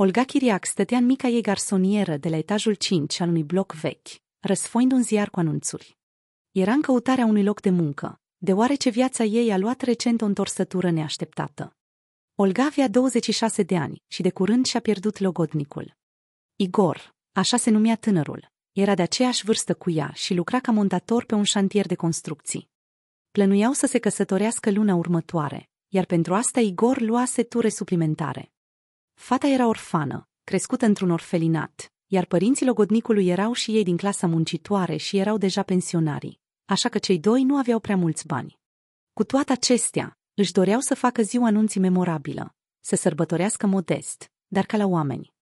Olga Chiriac stătea în mica ei garsonieră de la etajul 5 al unui bloc vechi, răsfoind un ziar cu anunțuri. Era în căutarea unui loc de muncă, deoarece viața ei a luat recent o întorsătură neașteptată. Olga avea 26 de ani și de curând și-a pierdut logodnicul. Igor, așa se numea tânărul, era de aceeași vârstă cu ea și lucra ca montator pe un șantier de construcții. Plănuiau să se căsătorească luna următoare, iar pentru asta Igor luase ture suplimentare. Fata era orfană, crescută într-un orfelinat, iar părinții logodnicului erau și ei din clasa muncitoare și erau deja pensionari, așa că cei doi nu aveau prea mulți bani. Cu toate acestea, își doreau să facă ziua anunții memorabilă, să sărbătorească modest, dar ca la oameni.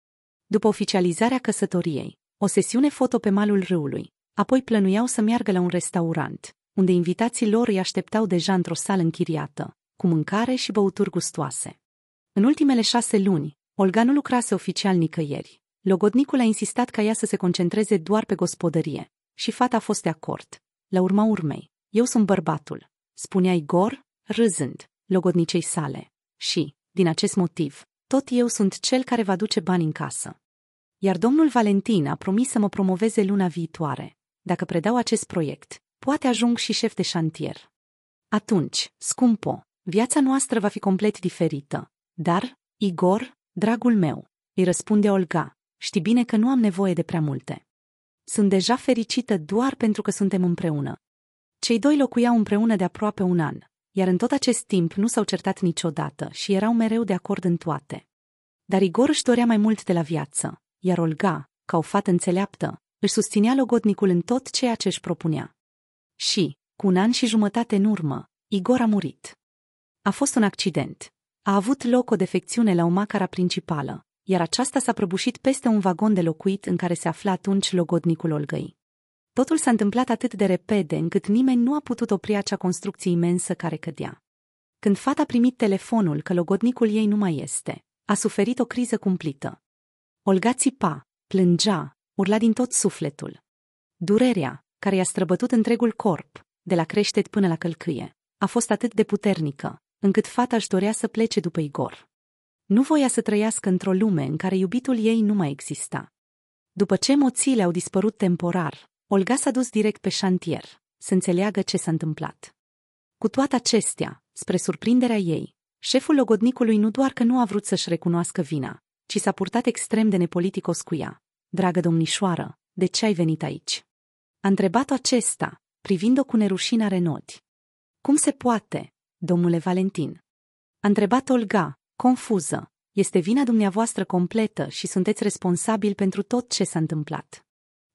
După oficializarea căsătoriei, o sesiune foto pe malul râului, apoi plănuiau să meargă la un restaurant, unde invitații lor îi așteptau deja într-o sală închiriată, cu mâncare și băuturi gustoase. În ultimele șase luni, Olga nu lucrase oficial nicăieri. Logodnicul a insistat ca ea să se concentreze doar pe gospodărie. Și fata a fost de acord. La urma urmei, eu sunt bărbatul, spunea Igor, râzând, logodnicei sale. Și, din acest motiv, tot eu sunt cel care va duce bani în casă. Iar domnul Valentin a promis să mă promoveze luna viitoare. Dacă predau acest proiect, poate ajung și șef de șantier. Atunci, scumpo, viața noastră va fi complet diferită. Dar, Igor, Dragul meu, îi răspunde Olga, știi bine că nu am nevoie de prea multe. Sunt deja fericită doar pentru că suntem împreună. Cei doi locuiau împreună de aproape un an, iar în tot acest timp nu s-au certat niciodată și erau mereu de acord în toate. Dar Igor își dorea mai mult de la viață, iar Olga, ca o fată înțeleaptă, își susținea logodnicul în tot ceea ce își propunea. Și, cu un an și jumătate în urmă, Igor a murit. A fost un accident, a avut loc o defecțiune la umacara principală, iar aceasta s-a prăbușit peste un vagon de locuit în care se afla atunci logodnicul Olgăi. Totul s-a întâmplat atât de repede încât nimeni nu a putut opri acea construcție imensă care cădea. Când fata a primit telefonul că logodnicul ei nu mai este, a suferit o criză cumplită. Olga țipa, plângea, urla din tot sufletul. Durerea, care i-a străbătut întregul corp, de la creștet până la călcâie, a fost atât de puternică, încât fata își dorea să plece după Igor. Nu voia să trăiască într-o lume în care iubitul ei nu mai exista. După ce emoțiile au dispărut temporar, Olga s-a dus direct pe șantier, să înțeleagă ce s-a întâmplat. Cu toate acestea, spre surprinderea ei, șeful logodnicului nu doar că nu a vrut să-și recunoască vina, ci s-a purtat extrem de nepoliticos cu ea. Dragă domnișoară, de ce ai venit aici? A întrebat-o acesta, privind-o cu nerușinare renoti. Cum se poate, domnule Valentin? A întrebat Olga, confuză. Este vina dumneavoastră completă și sunteți responsabil pentru tot ce s-a întâmplat.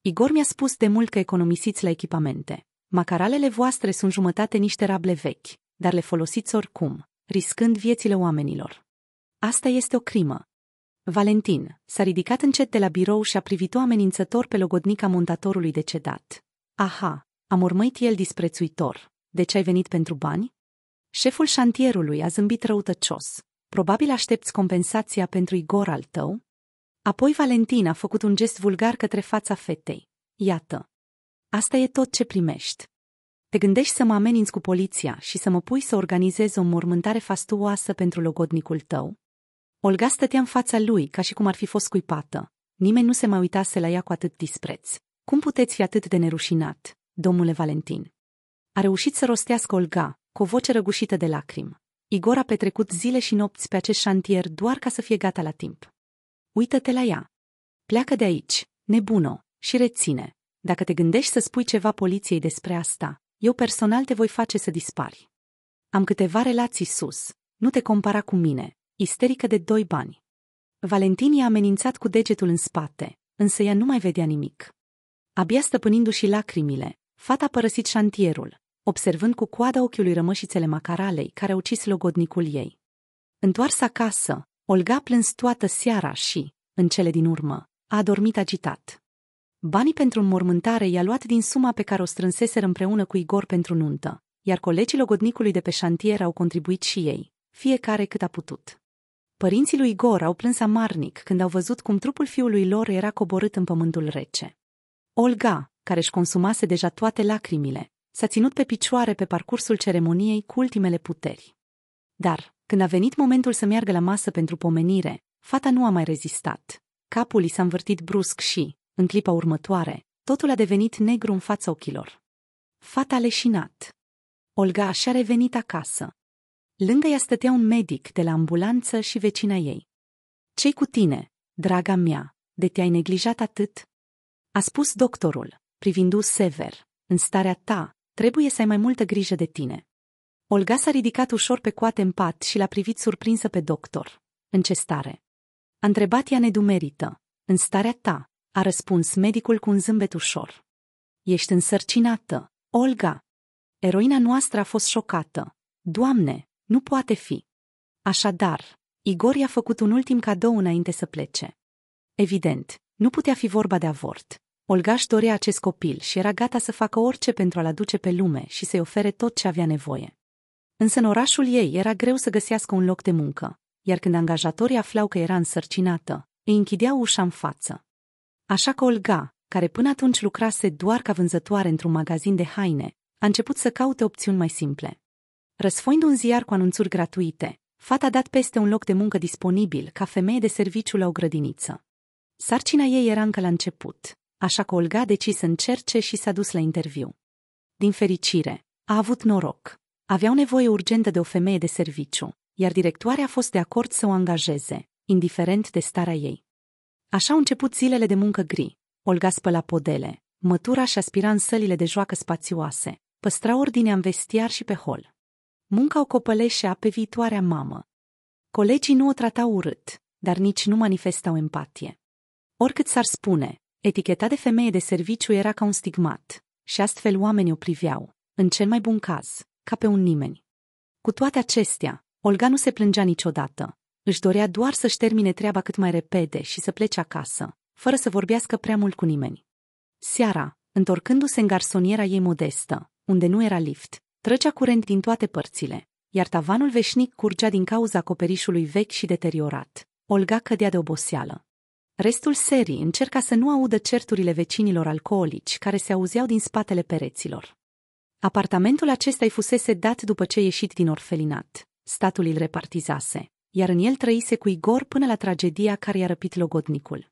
Igor mi-a spus de mult că economisiți la echipamente. Macaralele voastre sunt jumătate niște rable vechi, dar le folosiți oricum, riscând viețile oamenilor. Asta este o crimă. Valentin s-a ridicat încet de la birou și a privit-o amenințător pe logodnica montatorului decedat. Aha, am urmăit el disprețuitor. Deci ai venit pentru bani? Șeful șantierului a zâmbit răutăcios. Probabil aștepți compensația pentru Igor al tău? Apoi Valentin a făcut un gest vulgar către fața fetei. Iată. Asta e tot ce primești. Te gândești să mă ameninți cu poliția și să mă pui să organizez o mormântare fastuoasă pentru logodnicul tău? Olga stătea în fața lui ca și cum ar fi fost cuipată. Nimeni nu se mai uitase la ea cu atât dispreț. Cum puteți fi atât de nerușinat, domnule Valentin? A reușit să rostească Olga, cu o voce răgușită de lacrimi. Igor a petrecut zile și nopți pe acest șantier doar ca să fie gata la timp. Uită-te la ea. Pleacă de aici, nebuno, și reține. Dacă te gândești să spui ceva poliției despre asta, eu personal te voi face să dispari. Am câteva relații sus, nu te compara cu mine, isterică de doi bani. Valentin i-a amenințat cu degetul în spate, însă ea nu mai vedea nimic. Abia stăpânindu-și lacrimile, fata a părăsit șantierul, observând cu coada ochiului rămășițele macaralei care ucis logodnicul ei. Întoarsă acasă, Olga a plâns toată seara și, în cele din urmă, a adormit agitat. Banii pentru înmormântare i-a luat din suma pe care o strânseser împreună cu Igor pentru nuntă, iar colegii logodnicului de pe șantier au contribuit și ei, fiecare cât a putut. Părinții lui Igor au plâns amarnic când au văzut cum trupul fiului lor era coborât în pământul rece. Olga, care își consumase deja toate lacrimile, s-a ținut pe picioare pe parcursul ceremoniei cu ultimele puteri. Dar, când a venit momentul să meargă la masă pentru pomenire, fata nu a mai rezistat. Capul i s-a învârtit brusc și, în clipa următoare, totul a devenit negru în fața ochilor. Fata a leșinat. Olga și-a revenit acasă. Lângă ea stătea un medic de la ambulanță și vecina ei. Cei cu tine, draga mea, de te-ai neglijat atât?" a spus doctorul, privindu sever, în starea ta, Trebuie să ai mai multă grijă de tine. Olga s-a ridicat ușor pe coate în pat și l-a privit surprinsă pe doctor. În ce stare? A întrebat ea nedumerită. În starea ta, a răspuns medicul cu un zâmbet ușor. Ești însărcinată, Olga. Eroina noastră a fost șocată. Doamne, nu poate fi. Așadar, Igor i-a făcut un ultim cadou înainte să plece. Evident, nu putea fi vorba de avort, Olga își dorea acest copil și era gata să facă orice pentru a-l aduce pe lume și să-i ofere tot ce avea nevoie. Însă în orașul ei era greu să găsească un loc de muncă, iar când angajatorii aflau că era însărcinată, îi închideau ușa în față. Așa că Olga, care până atunci lucrase doar ca vânzătoare într-un magazin de haine, a început să caute opțiuni mai simple. Răsfoind un ziar cu anunțuri gratuite, fata a dat peste un loc de muncă disponibil ca femeie de serviciu la o grădiniță. Sarcina ei era încă la început, așa că Olga a decis să încerce și s-a dus la interviu. Din fericire, a avut noroc. Aveau nevoie urgentă de o femeie de serviciu, iar directoarea a fost de acord să o angajeze, indiferent de starea ei. Așa au început zilele de muncă gri. Olga spăla podele, mătura și aspira în sălile de joacă spațioase, păstra ordinea în vestiar și pe hol. Munca o copăleșea pe viitoarea mamă. Colegii nu o tratau urât, dar nici nu manifestau empatie. Oricât s-ar spune, Eticheta de femeie de serviciu era ca un stigmat, și astfel oamenii o priveau, în cel mai bun caz, ca pe un nimeni. Cu toate acestea, Olga nu se plângea niciodată. Își dorea doar să-și termine treaba cât mai repede și să plece acasă, fără să vorbească prea mult cu nimeni. Seara, întorcându-se în garsoniera ei modestă, unde nu era lift, trăcea curent din toate părțile, iar tavanul veșnic curgea din cauza acoperișului vechi și deteriorat. Olga cădea de oboseală. Restul serii încerca să nu audă certurile vecinilor alcoolici care se auzeau din spatele pereților. Apartamentul acesta îi fusese dat după ce ieșit din orfelinat. Statul îl repartizase, iar în el trăise cu Igor până la tragedia care i-a răpit logodnicul.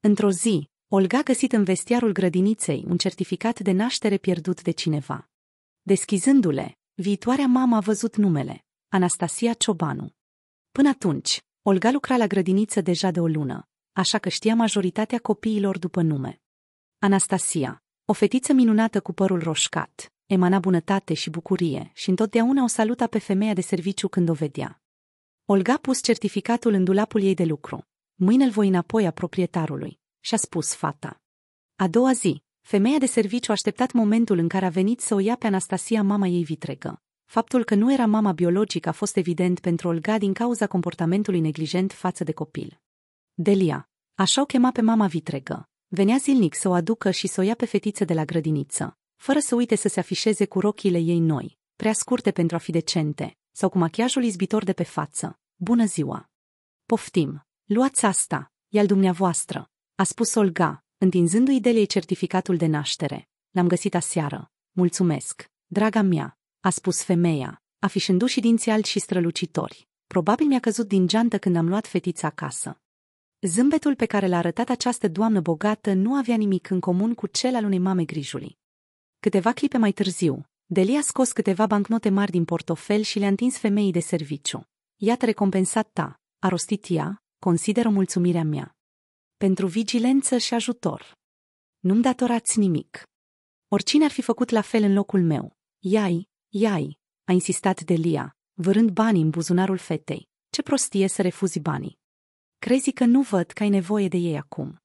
Într-o zi, Olga găsit în vestiarul grădiniței un certificat de naștere pierdut de cineva. Deschizându-le, viitoarea mamă a văzut numele, Anastasia Ciobanu. Până atunci, Olga lucra la grădiniță deja de o lună, așa că știa majoritatea copiilor după nume. Anastasia, o fetiță minunată cu părul roșcat, emana bunătate și bucurie și întotdeauna o saluta pe femeia de serviciu când o vedea. Olga pus certificatul în dulapul ei de lucru. Mâine îl voi înapoi a proprietarului, și-a spus fata. A doua zi, femeia de serviciu a așteptat momentul în care a venit să o ia pe Anastasia mama ei vitregă. Faptul că nu era mama biologică a fost evident pentru Olga din cauza comportamentului neglijent față de copil. Delia. Așa o chema pe mama vitregă. Venea zilnic să o aducă și să o ia pe fetiță de la grădiniță, fără să uite să se afișeze cu rochile ei noi, prea scurte pentru a fi decente, sau cu machiajul izbitor de pe față. Bună ziua! Poftim! Luați asta! E dumneavoastră! A spus Olga, întinzându-i Deliei certificatul de naștere. L-am găsit aseară. Mulțumesc! Draga mea! A spus femeia, afișându-și dinții alți și strălucitori. Probabil mi-a căzut din geantă când am luat fetița acasă. Zâmbetul pe care l-a arătat această doamnă bogată nu avea nimic în comun cu cel al unei mame grijului. Câteva clipe mai târziu, Delia a scos câteva bancnote mari din portofel și le-a întins femeii de serviciu. Iată recompensat ta, a rostit ea, consideră mulțumirea mea. Pentru vigilență și ajutor. Nu-mi datorați nimic. Oricine ar fi făcut la fel în locul meu. Iai, iai, a insistat Delia, vârând banii în buzunarul fetei. Ce prostie să refuzi banii. Crezi că nu văd că ai nevoie de ei acum.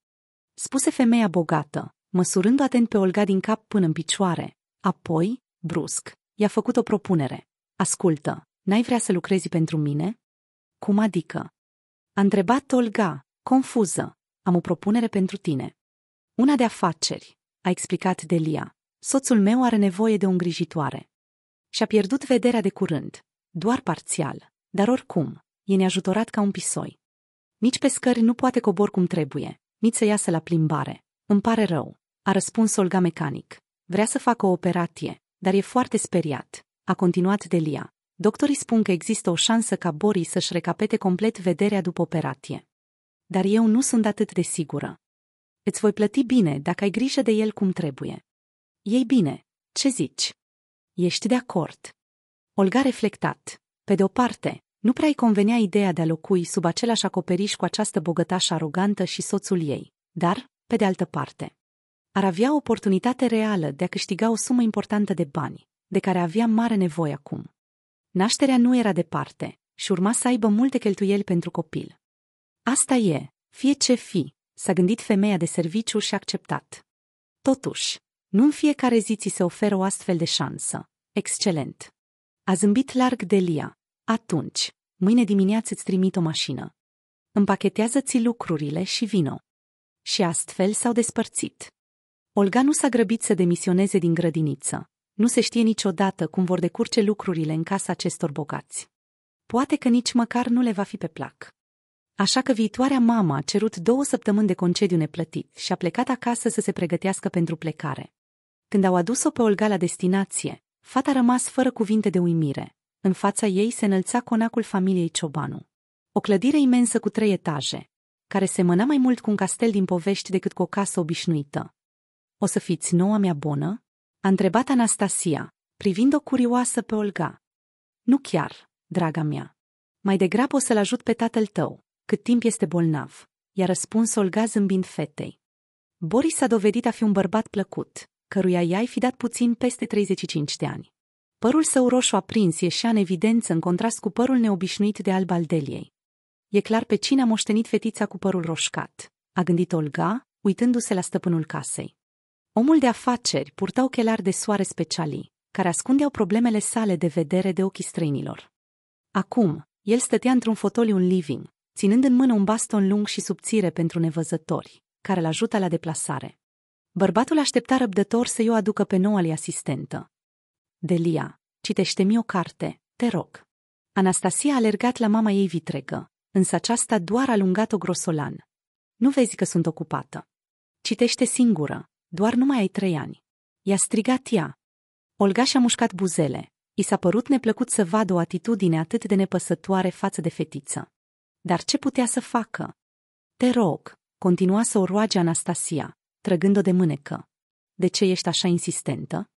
Spuse femeia bogată, măsurând atent pe Olga din cap până în picioare. Apoi, brusc, i-a făcut o propunere. Ascultă, n-ai vrea să lucrezi pentru mine? Cum adică? A întrebat Olga, confuză. Am o propunere pentru tine. Una de afaceri, a explicat Delia. Soțul meu are nevoie de o îngrijitoare. Și-a pierdut vederea de curând, doar parțial, dar oricum, e neajutorat ca un pisoi. Nici pe scări nu poate cobor cum trebuie, nici să iasă la plimbare. Îmi pare rău, a răspuns Olga mecanic. Vrea să facă o operație, dar e foarte speriat, a continuat Delia. Doctorii spun că există o șansă ca Boris să-și recapete complet vederea după operație. Dar eu nu sunt atât de sigură. Îți voi plăti bine dacă ai grijă de el cum trebuie. Ei bine, ce zici? Ești de acord? Olga reflectat. Pe de o parte, nu prea-i convenea ideea de a locui sub același acoperiș cu această bogătașă arogantă și soțul ei, dar, pe de altă parte, ar avea oportunitate reală de a câștiga o sumă importantă de bani, de care avea mare nevoie acum. Nașterea nu era departe și urma să aibă multe cheltuieli pentru copil. Asta e, fie ce fi, s-a gândit femeia de serviciu și a acceptat. Totuși, nu în fiecare zi ți se oferă o astfel de șansă. Excelent! A zâmbit larg Delia, atunci, mâine dimineață îți trimit o mașină. Împachetează-ți lucrurile și vino. Și astfel s-au despărțit. Olga nu s-a grăbit să demisioneze din grădiniță. Nu se știe niciodată cum vor decurge lucrurile în casa acestor bogați. Poate că nici măcar nu le va fi pe plac. Așa că viitoarea mama a cerut două săptămâni de concediu neplătit și a plecat acasă să se pregătească pentru plecare. Când au adus-o pe Olga la destinație, fata a rămas fără cuvinte de uimire, în fața ei se înălța conacul familiei Ciobanu. O clădire imensă cu trei etaje, care semăna mai mult cu un castel din povești decât cu o casă obișnuită. O să fiți noua mea bună?" a întrebat Anastasia, privind-o curioasă pe Olga. Nu chiar, draga mea. Mai degrabă o să-l ajut pe tatăl tău, cât timp este bolnav, i-a răspuns Olga zâmbind fetei. Boris a dovedit a fi un bărbat plăcut, căruia i-ai fi dat puțin peste 35 de ani. Părul său roșu aprins ieșea în evidență în contrast cu părul neobișnuit de alb al Deliei. E clar pe cine a moștenit fetița cu părul roșcat, a gândit Olga, uitându-se la stăpânul casei. Omul de afaceri purta ochelari de soare specialii, care ascundeau problemele sale de vedere de ochii străinilor. Acum, el stătea într-un fotoliu în living, ținând în mână un baston lung și subțire pentru nevăzători, care l ajută la deplasare. Bărbatul aștepta răbdător să-i o aducă pe noua lui asistentă, Delia, citește-mi o carte, te rog. Anastasia a alergat la mama ei vitregă, însă aceasta doar a lungat-o grosolan. Nu vezi că sunt ocupată. Citește singură, doar nu mai ai trei ani. I-a strigat ea. Olga și-a mușcat buzele. I s-a părut neplăcut să vadă o atitudine atât de nepăsătoare față de fetiță. Dar ce putea să facă? Te rog, continua să o roage Anastasia, trăgând-o de mânecă. De ce ești așa insistentă?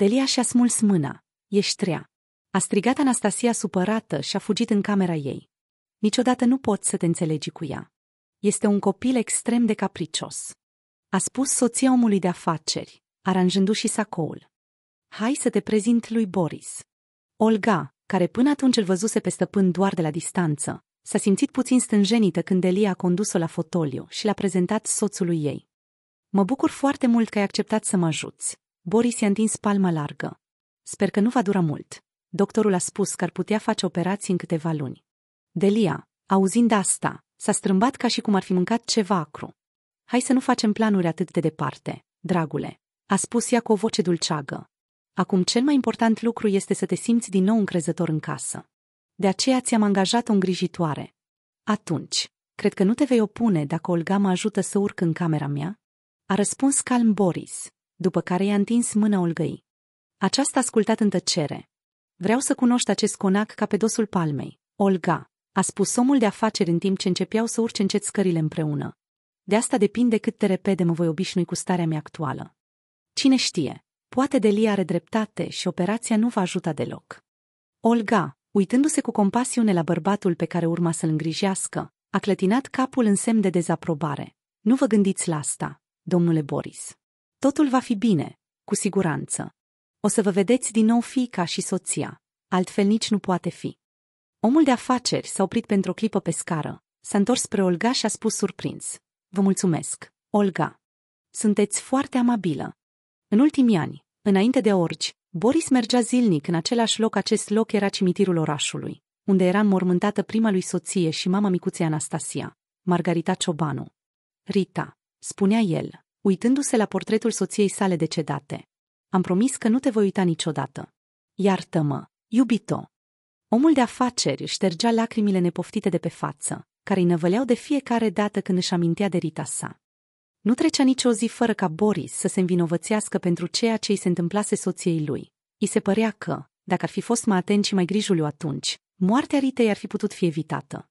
Delia și-a smuls mâna. Ești trea. A strigat Anastasia supărată și a fugit în camera ei. Niciodată nu poți să te înțelegi cu ea. Este un copil extrem de capricios. A spus soția omului de afaceri, aranjându-și sacoul. Hai să te prezint lui Boris. Olga, care până atunci îl văzuse pe stăpân doar de la distanță, s-a simțit puțin stânjenită când Delia a condus-o la fotoliu și l-a prezentat soțului ei. Mă bucur foarte mult că ai acceptat să mă ajuți. Boris i-a întins palma largă. Sper că nu va dura mult. Doctorul a spus că ar putea face operații în câteva luni. Delia, auzind asta, s-a strâmbat ca și cum ar fi mâncat ceva acru. Hai să nu facem planuri atât de departe, dragule, a spus ea cu o voce dulceagă. Acum cel mai important lucru este să te simți din nou încrezător în casă. De aceea ți-am angajat o îngrijitoare. Atunci, cred că nu te vei opune dacă Olga mă ajută să urc în camera mea? A răspuns calm Boris după care i-a întins mâna ulgăi. Aceasta a ascultat în tăcere. Vreau să cunoști acest conac ca pe dosul palmei. Olga, a spus omul de afaceri în timp ce începeau să urce încet scările împreună. De asta depinde cât de repede mă voi obișnui cu starea mea actuală. Cine știe, poate Delia are dreptate și operația nu va ajuta deloc. Olga, uitându-se cu compasiune la bărbatul pe care urma să-l îngrijească, a clătinat capul în semn de dezaprobare. Nu vă gândiți la asta, domnule Boris. Totul va fi bine, cu siguranță. O să vă vedeți din nou fiica și soția, altfel nici nu poate fi. Omul de afaceri s-a oprit pentru o clipă pe scară, s-a întors spre Olga și a spus surprins. Vă mulțumesc, Olga. Sunteți foarte amabilă. În ultimii ani, înainte de orgi, Boris mergea zilnic în același loc, acest loc era cimitirul orașului, unde era mormântată prima lui soție și mama micuței Anastasia, Margarita Ciobanu. Rita, spunea el, uitându-se la portretul soției sale decedate. Am promis că nu te voi uita niciodată. Iartă-mă, iubito! Omul de afaceri ștergea lacrimile nepoftite de pe față, care îi năvăleau de fiecare dată când își amintea de Rita sa. Nu trecea nici o zi fără ca Boris să se învinovățească pentru ceea ce îi se întâmplase soției lui. I se părea că, dacă ar fi fost mai atent și mai grijuliu atunci, moartea Ritei ar fi putut fi evitată.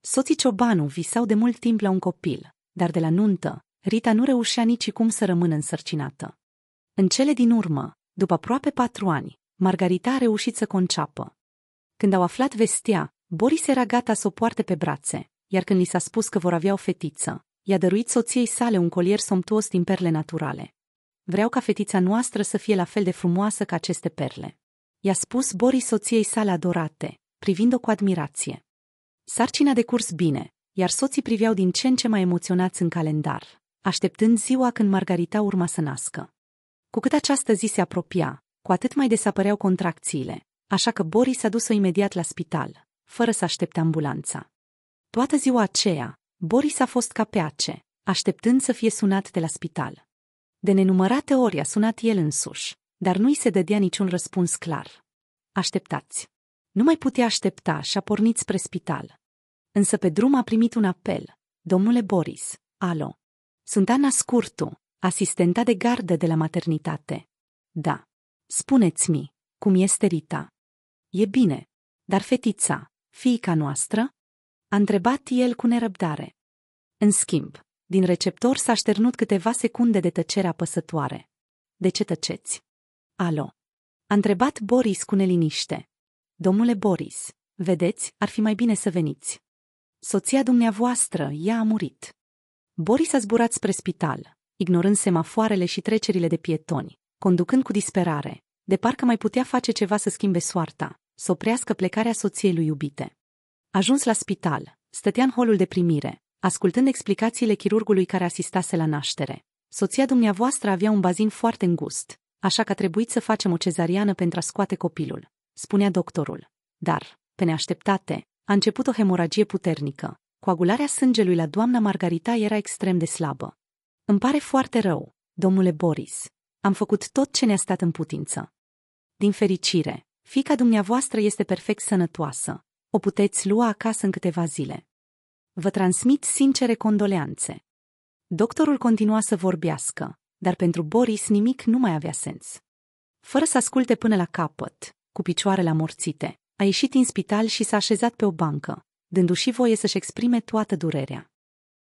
Soții Ciobanu visau de mult timp la un copil, dar de la nuntă, Rita nu reușea nici cum să rămână însărcinată. În cele din urmă, după aproape patru ani, Margarita a reușit să conceapă. Când au aflat vestea, Boris era gata să o poarte pe brațe, iar când li s-a spus că vor avea o fetiță, i-a dăruit soției sale un colier somptuos din perle naturale. Vreau ca fetița noastră să fie la fel de frumoasă ca aceste perle. I-a spus Boris soției sale adorate, privind-o cu admirație. Sarcina de curs bine, iar soții priveau din ce în ce mai emoționați în calendar așteptând ziua când Margarita urma să nască. Cu cât această zi se apropia, cu atât mai desapăreau contracțiile, așa că Boris a dus-o imediat la spital, fără să aștepte ambulanța. Toată ziua aceea, Boris a fost ca pe ace, așteptând să fie sunat de la spital. De nenumărate ori a sunat el însuși, dar nu-i se dădea niciun răspuns clar. Așteptați. Nu mai putea aștepta și a pornit spre spital. Însă pe drum a primit un apel. Domnule Boris, alo. Sunt Ana Scurtu, asistenta de gardă de la maternitate. Da. Spuneți-mi, cum este Rita? E bine, dar fetița, fiica noastră? A întrebat el cu nerăbdare. În schimb, din receptor s-a șternut câteva secunde de tăcere apăsătoare. De ce tăceți? Alo. A întrebat Boris cu neliniște. Domnule Boris, vedeți, ar fi mai bine să veniți. Soția dumneavoastră, ea a murit. Boris a zburat spre spital, ignorând semafoarele și trecerile de pietoni, conducând cu disperare, de parcă mai putea face ceva să schimbe soarta, să oprească plecarea soției lui iubite. Ajuns la spital, stătea în holul de primire, ascultând explicațiile chirurgului care asistase la naștere. Soția dumneavoastră avea un bazin foarte îngust, așa că a trebuit să facem o cezariană pentru a scoate copilul, spunea doctorul. Dar, pe neașteptate, a început o hemoragie puternică, coagularea sângelui la doamna Margarita era extrem de slabă. Îmi pare foarte rău, domnule Boris. Am făcut tot ce ne-a stat în putință. Din fericire, fica dumneavoastră este perfect sănătoasă. O puteți lua acasă în câteva zile. Vă transmit sincere condoleanțe. Doctorul continua să vorbească, dar pentru Boris nimic nu mai avea sens. Fără să asculte până la capăt, cu picioarele amorțite, a ieșit din spital și s-a așezat pe o bancă, dându-și voie să-și exprime toată durerea.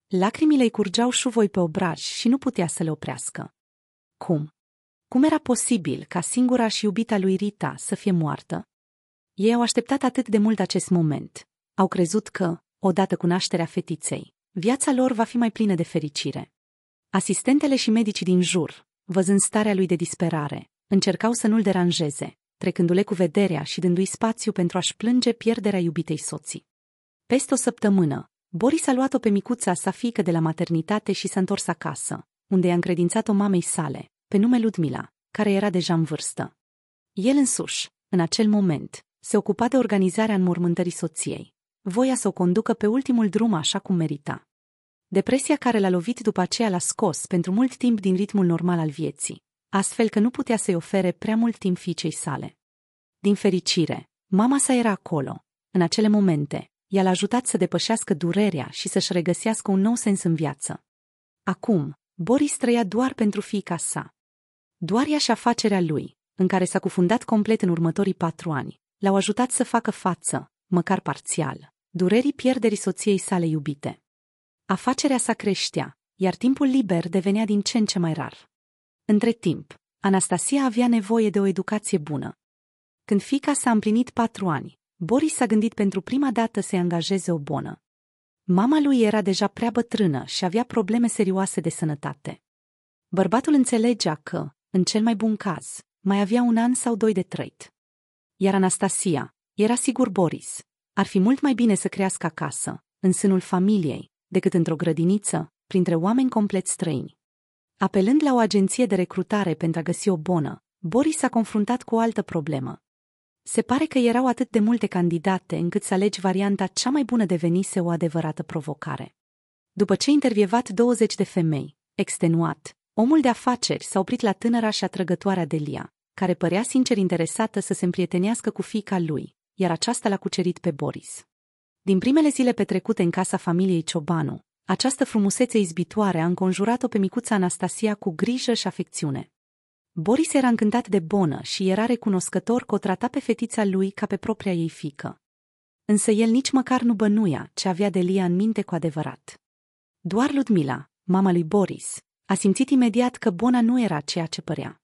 Lacrimile îi curgeau șuvoi pe obraj și nu putea să le oprească. Cum? Cum era posibil ca singura și iubita lui Rita să fie moartă? Ei au așteptat atât de mult acest moment. Au crezut că, odată cu nașterea fetiței, viața lor va fi mai plină de fericire. Asistentele și medicii din jur, văzând starea lui de disperare, încercau să nu-l deranjeze, trecându-le cu vederea și dându-i spațiu pentru a-și plânge pierderea iubitei soții. Peste o săptămână, Boris a luat-o pe micuța sa fică de la maternitate și s-a întors acasă, unde i-a încredințat-o mamei sale, pe nume Ludmila, care era deja în vârstă. El însuși, în acel moment, se ocupa de organizarea înmormântării soției. Voia să o conducă pe ultimul drum așa cum merita. Depresia care l-a lovit după aceea l-a scos pentru mult timp din ritmul normal al vieții, astfel că nu putea să-i ofere prea mult timp fiicei sale. Din fericire, mama sa era acolo, în acele momente, i-a ajutat să depășească durerea și să-și regăsească un nou sens în viață. Acum, Boris trăia doar pentru fiica sa. Doar ea și afacerea lui, în care s-a cufundat complet în următorii patru ani, l-au ajutat să facă față, măcar parțial, durerii pierderii soției sale iubite. Afacerea sa creștea, iar timpul liber devenea din ce în ce mai rar. Între timp, Anastasia avea nevoie de o educație bună. Când fica s-a împlinit patru ani, Boris s-a gândit pentru prima dată să-i angajeze o bonă. Mama lui era deja prea bătrână și avea probleme serioase de sănătate. Bărbatul înțelegea că, în cel mai bun caz, mai avea un an sau doi de trăit. Iar Anastasia, era sigur Boris, ar fi mult mai bine să crească acasă, în sânul familiei, decât într-o grădiniță, printre oameni complet străini. Apelând la o agenție de recrutare pentru a găsi o bonă, Boris s-a confruntat cu o altă problemă. Se pare că erau atât de multe candidate încât să alegi varianta cea mai bună devenise o adevărată provocare. După ce intervievat 20 de femei, extenuat, omul de afaceri s-a oprit la tânăra și atrăgătoarea Delia, care părea sincer interesată să se împrietenească cu fiica lui, iar aceasta l-a cucerit pe Boris. Din primele zile petrecute în casa familiei Ciobanu, această frumusețe izbitoare a înconjurat-o pe micuța Anastasia cu grijă și afecțiune. Boris era încântat de bonă și era recunoscător că o trata pe fetița lui ca pe propria ei fică. Însă el nici măcar nu bănuia ce avea Delia în minte cu adevărat. Doar Ludmila, mama lui Boris, a simțit imediat că bona nu era ceea ce părea.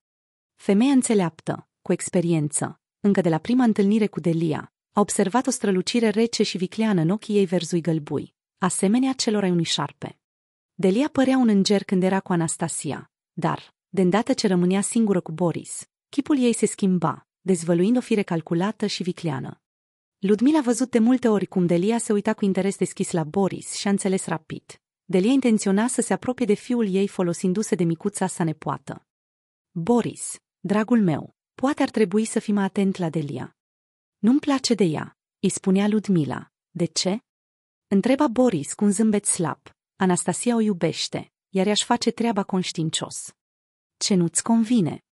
Femeia înțeleaptă, cu experiență, încă de la prima întâlnire cu Delia, a observat o strălucire rece și vicleană în ochii ei verzui gălbui, asemenea celor ai unui șarpe. Delia părea un înger când era cu Anastasia, dar, de îndată ce rămânea singură cu Boris, chipul ei se schimba, dezvăluind o fire calculată și vicleană. Ludmila a văzut de multe ori cum Delia se uita cu interes deschis la Boris și a înțeles rapid. Delia intenționa să se apropie de fiul ei folosindu-se de micuța sa nepoată. Boris, dragul meu, poate ar trebui să fim atent la Delia. Nu-mi place de ea, îi spunea Ludmila. De ce? Întreba Boris cu un zâmbet slab. Anastasia o iubește, iar ea-și face treaba conștiincios ce nu-ți convine.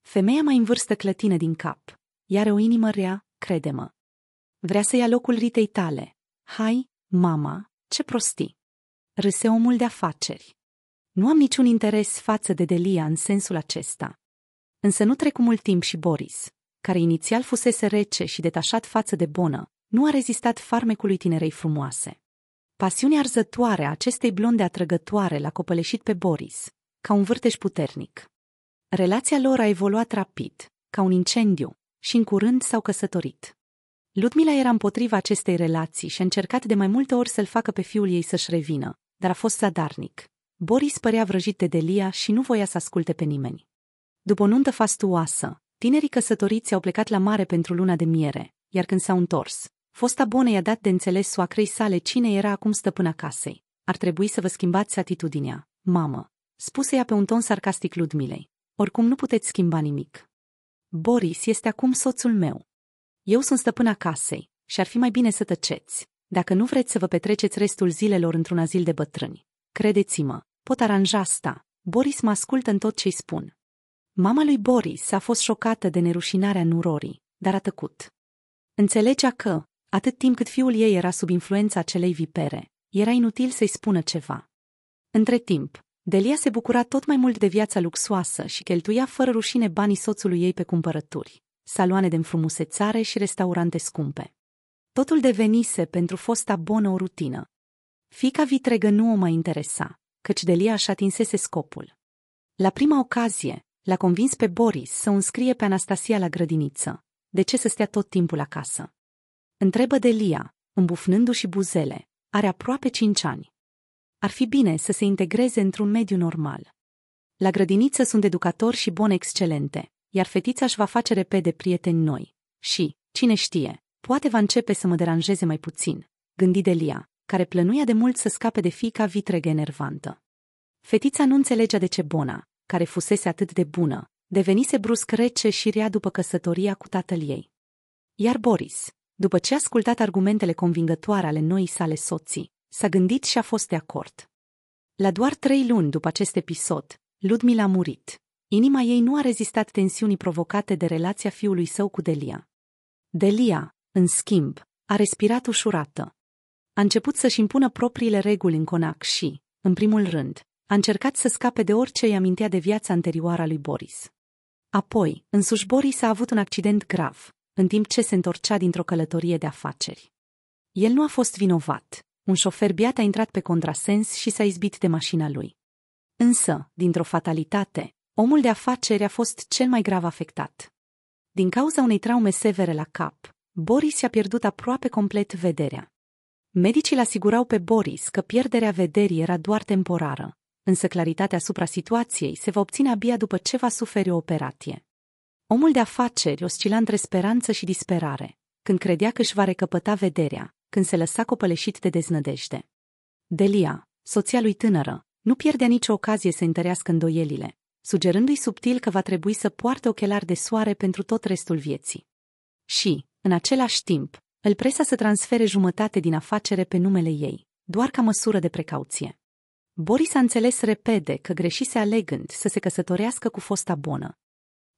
Femeia mai în vârstă clătine din cap, iar o inimă rea, crede-mă. Vrea să ia locul ritei tale. Hai, mama, ce prostii! Râse omul de afaceri. Nu am niciun interes față de Delia în sensul acesta. Însă nu trec mult timp și Boris, care inițial fusese rece și detașat față de Bonă, nu a rezistat farmecului tinerei frumoase. Pasiunea arzătoare a acestei blonde atrăgătoare l-a copăleșit pe Boris, ca un vârteș puternic. Relația lor a evoluat rapid, ca un incendiu, și în curând s-au căsătorit. Ludmila era împotriva acestei relații și a încercat de mai multe ori să-l facă pe fiul ei să-și revină, dar a fost zadarnic. Boris părea vrăjit de Delia și nu voia să asculte pe nimeni. După o nuntă fastuoasă, tinerii căsătoriți au plecat la mare pentru luna de miere, iar când s-au întors, fosta bună i-a dat de înțeles soacrei sale cine era acum stăpâna casei. Ar trebui să vă schimbați atitudinea, mamă, spuse ea pe un ton sarcastic Ludmilei. Oricum nu puteți schimba nimic. Boris este acum soțul meu. Eu sunt stăpâna casei și ar fi mai bine să tăceți, dacă nu vreți să vă petreceți restul zilelor într-un azil de bătrâni. Credeți-mă, pot aranja asta. Boris mă ascultă în tot ce-i spun. Mama lui Boris a fost șocată de nerușinarea nurorii, dar a tăcut. Înțelegea că, atât timp cât fiul ei era sub influența acelei vipere, era inutil să-i spună ceva. Între timp, Delia se bucura tot mai mult de viața luxoasă și cheltuia fără rușine banii soțului ei pe cumpărături, saloane de înfrumusețare și restaurante scumpe. Totul devenise pentru fosta bonă o rutină. Fica vitregă nu o mai interesa, căci Delia își atinsese scopul. La prima ocazie, l-a convins pe Boris să o înscrie pe Anastasia la grădiniță. De ce să stea tot timpul acasă? Întrebă Delia, îmbufnându-și buzele. Are aproape cinci ani ar fi bine să se integreze într-un mediu normal. La grădiniță sunt educatori și bune excelente, iar fetița își va face repede prieteni noi. Și, cine știe, poate va începe să mă deranjeze mai puțin, gândi Delia, care plănuia de mult să scape de fica vitregă enervantă. Fetița nu înțelegea de ce Bona, care fusese atât de bună, devenise brusc rece și rea după căsătoria cu tatăl ei. Iar Boris, după ce a ascultat argumentele convingătoare ale noii sale soții, S-a gândit și a fost de acord. La doar trei luni după acest episod, Ludmila a murit. Inima ei nu a rezistat tensiunii provocate de relația fiului său cu Delia. Delia, în schimb, a respirat ușurată. A început să-și impună propriile reguli în conac și, în primul rând, a încercat să scape de orice îi amintea de viața anterioară a lui Boris. Apoi, însuși Boris a avut un accident grav, în timp ce se întorcea dintr-o călătorie de afaceri. El nu a fost vinovat, un șofer biat a intrat pe contrasens și s-a izbit de mașina lui. Însă, dintr-o fatalitate, omul de afaceri a fost cel mai grav afectat. Din cauza unei traume severe la cap, Boris i-a pierdut aproape complet vederea. Medicii l asigurau pe Boris că pierderea vederii era doar temporară, însă claritatea asupra situației se va obține abia după ce va suferi o operație. Omul de afaceri oscila între speranță și disperare, când credea că își va recăpăta vederea, când se lăsa copăleșit de deznădejde. Delia, soția lui tânără, nu pierdea nicio ocazie să întărească îndoielile, sugerându-i subtil că va trebui să poarte ochelari de soare pentru tot restul vieții. Și, în același timp, îl presa să transfere jumătate din afacere pe numele ei, doar ca măsură de precauție. Boris a înțeles repede că greșise alegând să se căsătorească cu fosta bonă.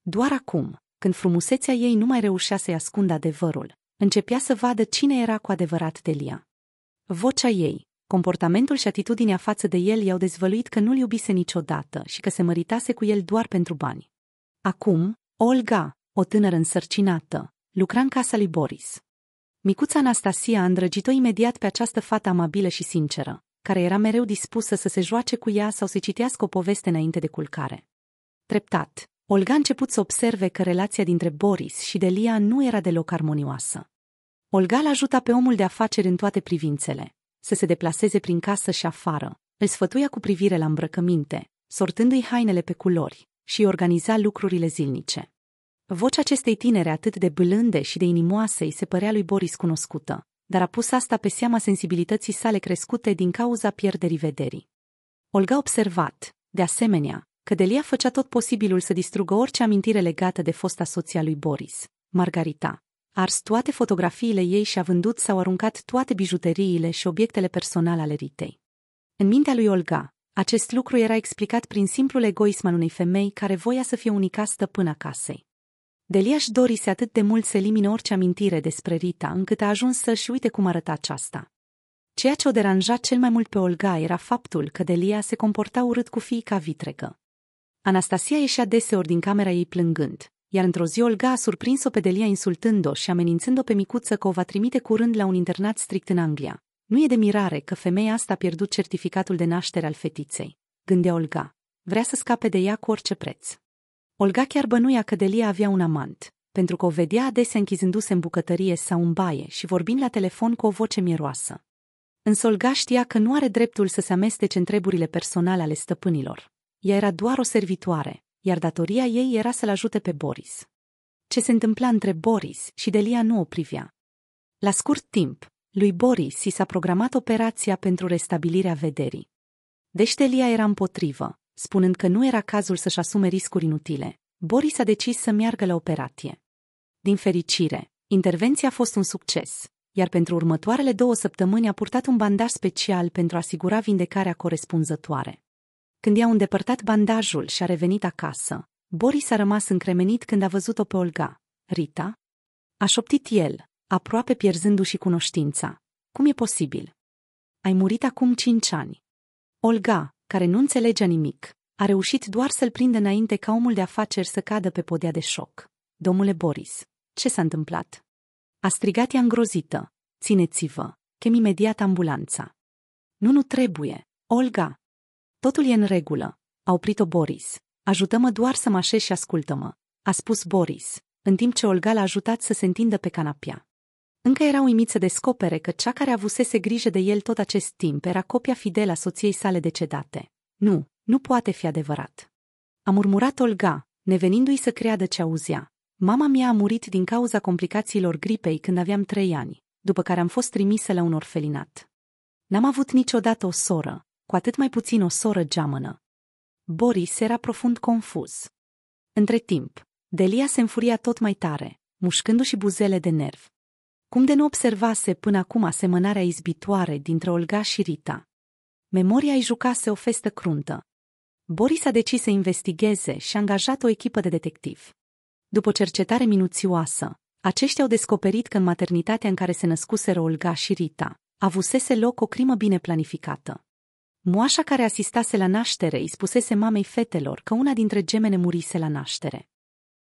Doar acum, când frumusețea ei nu mai reușea să-i ascundă adevărul, începea să vadă cine era cu adevărat Delia. Vocea ei, comportamentul și atitudinea față de el i-au dezvăluit că nu-l iubise niciodată și că se măritase cu el doar pentru bani. Acum, Olga, o tânără însărcinată, lucra în casa lui Boris. Micuța Anastasia a îndrăgit-o imediat pe această fată amabilă și sinceră, care era mereu dispusă să se joace cu ea sau să citească o poveste înainte de culcare. Treptat, Olga a început să observe că relația dintre Boris și Delia nu era deloc armonioasă. Olga l ajuta pe omul de afaceri în toate privințele, să se deplaseze prin casă și afară, îl sfătuia cu privire la îmbrăcăminte, sortându-i hainele pe culori și organiza lucrurile zilnice. Vocea acestei tinere atât de blânde și de inimoase îi se părea lui Boris cunoscută, dar a pus asta pe seama sensibilității sale crescute din cauza pierderii vederii. Olga a observat, de asemenea, Că Delia făcea tot posibilul să distrugă orice amintire legată de fosta soția lui Boris, Margarita. A ars toate fotografiile ei și a vândut sau aruncat toate bijuteriile și obiectele personale ale Ritei. În mintea lui Olga, acest lucru era explicat prin simplul egoism al unei femei care voia să fie unica a casei. Delia își dorise atât de mult să elimine orice amintire despre Rita, încât a ajuns să-și uite cum arăta aceasta. Ceea ce o deranja cel mai mult pe Olga era faptul că Delia se comporta urât cu fiica vitregă. Anastasia ieșea deseori din camera ei plângând, iar într-o zi Olga a surprins-o pe Delia insultând-o și amenințând-o pe micuță că o va trimite curând la un internat strict în Anglia. Nu e de mirare că femeia asta a pierdut certificatul de naștere al fetiței, gândea Olga. Vrea să scape de ea cu orice preț. Olga chiar bănuia că Delia avea un amant, pentru că o vedea adesea închizându-se în bucătărie sau în baie și vorbind la telefon cu o voce mieroasă. Însă Olga știa că nu are dreptul să se amestece în treburile personale ale stăpânilor. Ea era doar o servitoare, iar datoria ei era să-l ajute pe Boris. Ce se întâmpla între Boris și Delia nu o privea. La scurt timp, lui Boris i s-a programat operația pentru restabilirea vederii. Deci Delia era împotrivă, spunând că nu era cazul să-și asume riscuri inutile. Boris a decis să meargă la operație. Din fericire, intervenția a fost un succes, iar pentru următoarele două săptămâni a purtat un bandaj special pentru a asigura vindecarea corespunzătoare. Când i au îndepărtat bandajul și a revenit acasă, Boris a rămas încremenit când a văzut-o pe Olga. Rita? A șoptit el, aproape pierzându-și cunoștința. Cum e posibil? Ai murit acum cinci ani. Olga, care nu înțelegea nimic, a reușit doar să-l prindă înainte ca omul de afaceri să cadă pe podea de șoc. Domnule Boris, ce s-a întâmplat? A strigat ea îngrozită. Țineți-vă, chem imediat ambulanța. Nu, nu trebuie. Olga, Totul e în regulă. A oprit-o Boris. Ajută-mă doar să mă așez și ascultă-mă, a spus Boris, în timp ce Olga l-a ajutat să se întindă pe canapea. Încă era uimit să descopere că cea care avusese grijă de el tot acest timp era copia fidelă a soției sale decedate. Nu, nu poate fi adevărat. A murmurat Olga, nevenindu-i să creadă ce auzea. Mama mea a murit din cauza complicațiilor gripei când aveam trei ani, după care am fost trimisă la un orfelinat. N-am avut niciodată o soră, cu atât mai puțin o soră geamănă. Boris era profund confuz. Între timp, Delia se înfuria tot mai tare, mușcându-și buzele de nerv. Cum de nu observase până acum asemănarea izbitoare dintre Olga și Rita? Memoria îi jucase o festă cruntă. Boris a decis să investigheze și a angajat o echipă de detectiv. După cercetare minuțioasă, aceștia au descoperit că în maternitatea în care se născuseră Olga și Rita, avusese loc o crimă bine planificată. Moașa care asistase la naștere îi spusese mamei fetelor că una dintre gemene murise la naștere.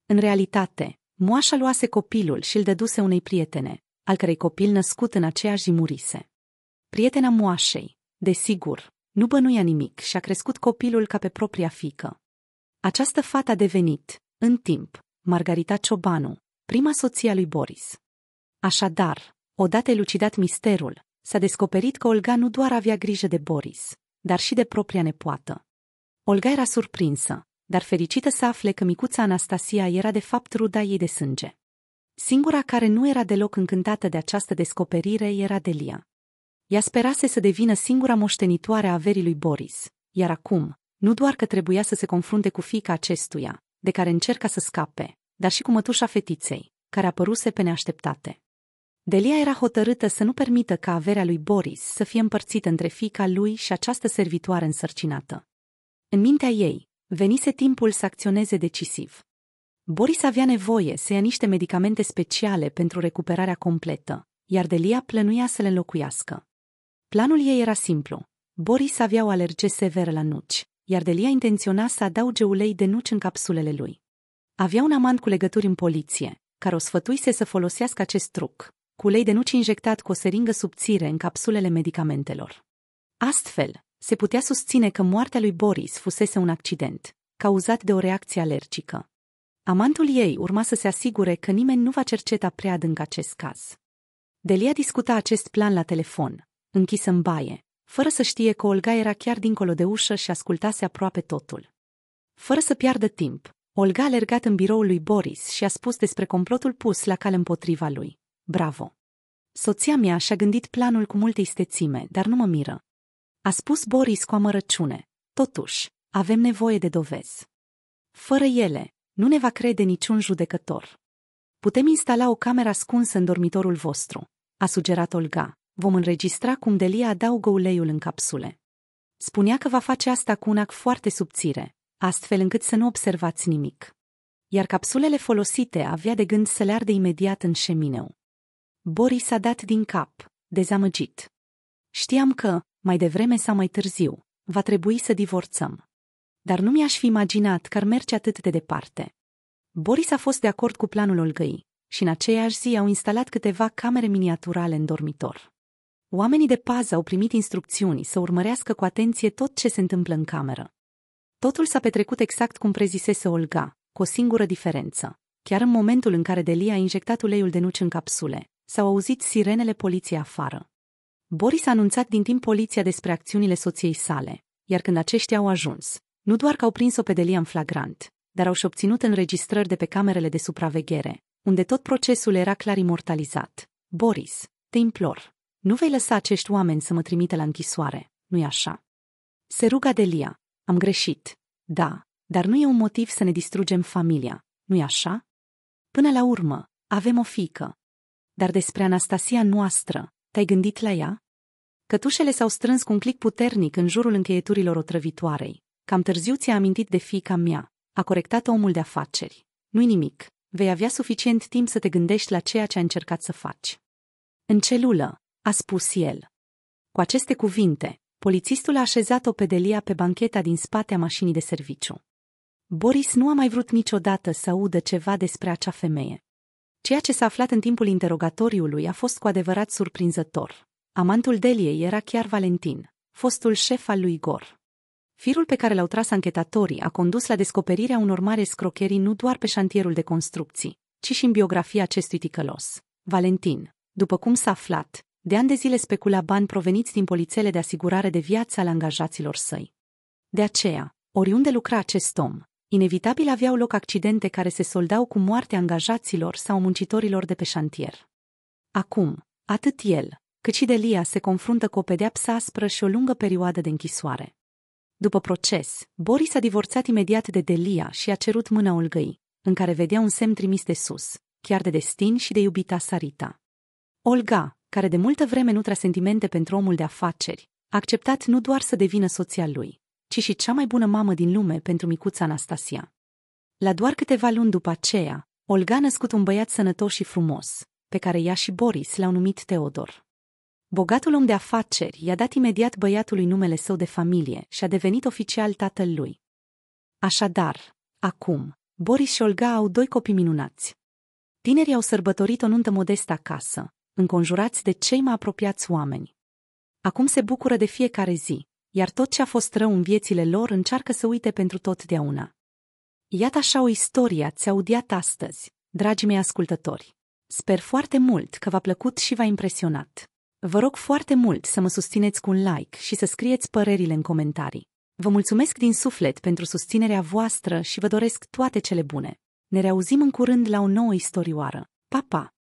În realitate, moașa luase copilul și îl dăduse unei prietene, al cărei copil născut în aceeași murise. Prietena moașei, desigur, nu bănuia nimic și a crescut copilul ca pe propria fică. Această fată a devenit, în timp, Margarita Ciobanu, prima soție a lui Boris. Așadar, odată elucidat misterul, s-a descoperit că Olga nu doar avea grijă de Boris, dar și de propria nepoată. Olga era surprinsă, dar fericită să afle că micuța Anastasia era de fapt ruda ei de sânge. Singura care nu era deloc încântată de această descoperire era Delia. Ea sperase să devină singura moștenitoare a averii lui Boris, iar acum, nu doar că trebuia să se confrunte cu fica acestuia, de care încerca să scape, dar și cu mătușa fetiței, care apăruse pe neașteptate. Delia era hotărâtă să nu permită ca averea lui Boris să fie împărțită între fica lui și această servitoare însărcinată. În mintea ei, venise timpul să acționeze decisiv. Boris avea nevoie să ia niște medicamente speciale pentru recuperarea completă, iar Delia plănuia să le înlocuiască. Planul ei era simplu. Boris avea o alergie severă la nuci, iar Delia intenționa să adauge ulei de nuci în capsulele lui. Avea un amant cu legături în poliție, care o sfătuise să folosească acest truc, cu ulei de nuci injectat cu o seringă subțire în capsulele medicamentelor. Astfel, se putea susține că moartea lui Boris fusese un accident, cauzat de o reacție alergică. Amantul ei urma să se asigure că nimeni nu va cerceta prea adânc acest caz. Delia discuta acest plan la telefon, închisă în baie, fără să știe că Olga era chiar dincolo de ușă și ascultase aproape totul. Fără să piardă timp, Olga a alergat în biroul lui Boris și a spus despre complotul pus la cale împotriva lui. Bravo! Soția mea și-a gândit planul cu multe istețime, dar nu mă miră. A spus Boris cu amărăciune. Totuși, avem nevoie de dovezi. Fără ele, nu ne va crede niciun judecător. Putem instala o cameră ascunsă în dormitorul vostru, a sugerat Olga. Vom înregistra cum Delia adaugă uleiul în capsule. Spunea că va face asta cu un ac foarte subțire, astfel încât să nu observați nimic. Iar capsulele folosite avea de gând să le arde imediat în șemineu. Boris a dat din cap, dezamăgit. Știam că, mai devreme sau mai târziu, va trebui să divorțăm. Dar nu mi-aș fi imaginat că ar merge atât de departe. Boris a fost de acord cu planul Olgăi și în aceeași zi au instalat câteva camere miniaturale în dormitor. Oamenii de pază au primit instrucțiuni să urmărească cu atenție tot ce se întâmplă în cameră. Totul s-a petrecut exact cum prezisese Olga, cu o singură diferență. Chiar în momentul în care Delia a injectat uleiul de nuci în capsule, s-au auzit sirenele poliției afară. Boris a anunțat din timp poliția despre acțiunile soției sale, iar când aceștia au ajuns, nu doar că au prins-o pe Delia în flagrant, dar au și obținut înregistrări de pe camerele de supraveghere, unde tot procesul era clar imortalizat. Boris, te implor, nu vei lăsa acești oameni să mă trimite la închisoare, nu-i așa? Se ruga Delia, am greșit, da, dar nu e un motiv să ne distrugem familia, nu-i așa? Până la urmă, avem o fică, dar despre Anastasia noastră, te-ai gândit la ea? Cătușele s-au strâns cu un clic puternic în jurul încheieturilor otrăvitoarei. Cam târziu ți-a amintit de fiica mea, a corectat omul de afaceri. Nu-i nimic, vei avea suficient timp să te gândești la ceea ce ai încercat să faci. În celulă, a spus el. Cu aceste cuvinte, polițistul a așezat-o pe Delia pe bancheta din spatea mașinii de serviciu. Boris nu a mai vrut niciodată să audă ceva despre acea femeie. Ceea ce s-a aflat în timpul interogatoriului a fost cu adevărat surprinzător. Amantul Deliei era chiar Valentin, fostul șef al lui Igor. Firul pe care l-au tras anchetatorii a condus la descoperirea unor mari scrocherii nu doar pe șantierul de construcții, ci și în biografia acestui ticălos. Valentin, după cum s-a aflat, de ani de zile specula bani proveniți din polițele de asigurare de viață al angajaților săi. De aceea, oriunde lucra acest om, inevitabil aveau loc accidente care se soldau cu moartea angajaților sau muncitorilor de pe șantier. Acum, atât el, cât și Delia se confruntă cu o pedeapsă aspră și o lungă perioadă de închisoare. După proces, Boris a divorțat imediat de Delia și a cerut mâna Olgăi, în care vedea un semn trimis de sus, chiar de destin și de iubita Sarita. Olga, care de multă vreme nu sentimente pentru omul de afaceri, a acceptat nu doar să devină soția lui, ci și cea mai bună mamă din lume pentru micuța Anastasia. La doar câteva luni după aceea, Olga a născut un băiat sănătos și frumos, pe care ea și Boris l-au numit Teodor. Bogatul om de afaceri i-a dat imediat băiatului numele său de familie și a devenit oficial tatăl lui. Așadar, acum, Boris și Olga au doi copii minunați. Tinerii au sărbătorit o nuntă modestă acasă, înconjurați de cei mai apropiați oameni. Acum se bucură de fiecare zi, iar tot ce a fost rău în viețile lor încearcă să uite pentru totdeauna. Iată așa o istorie ați audiat astăzi, dragii mei ascultători. Sper foarte mult că v-a plăcut și v-a impresionat. Vă rog foarte mult să mă susțineți cu un like și să scrieți părerile în comentarii. Vă mulțumesc din suflet pentru susținerea voastră și vă doresc toate cele bune. Ne reauzim în curând la o nouă istorioară. Pa, pa!